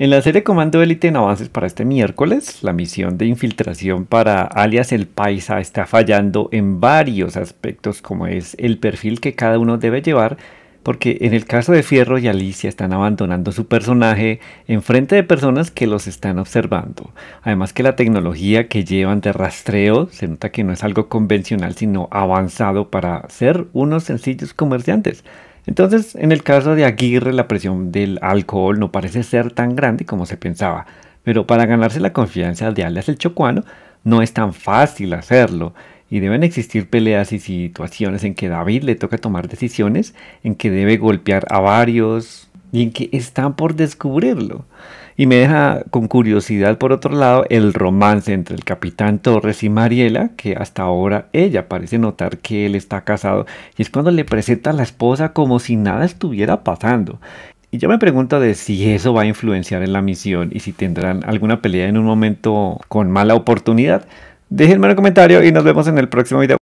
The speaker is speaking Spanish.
En la serie Comando Elite en avances para este miércoles, la misión de infiltración para alias el Paisa está fallando en varios aspectos como es el perfil que cada uno debe llevar, porque en el caso de Fierro y Alicia están abandonando su personaje en frente de personas que los están observando. Además que la tecnología que llevan de rastreo se nota que no es algo convencional sino avanzado para ser unos sencillos comerciantes. Entonces, en el caso de Aguirre, la presión del alcohol no parece ser tan grande como se pensaba, pero para ganarse la confianza de alias el chocuano no es tan fácil hacerlo y deben existir peleas y situaciones en que David le toca tomar decisiones, en que debe golpear a varios, y en que están por descubrirlo. Y me deja con curiosidad, por otro lado, el romance entre el capitán Torres y Mariela, que hasta ahora ella parece notar que él está casado, y es cuando le presenta a la esposa como si nada estuviera pasando. Y yo me pregunto de si eso va a influenciar en la misión y si tendrán alguna pelea en un momento con mala oportunidad. Déjenme un comentario y nos vemos en el próximo video.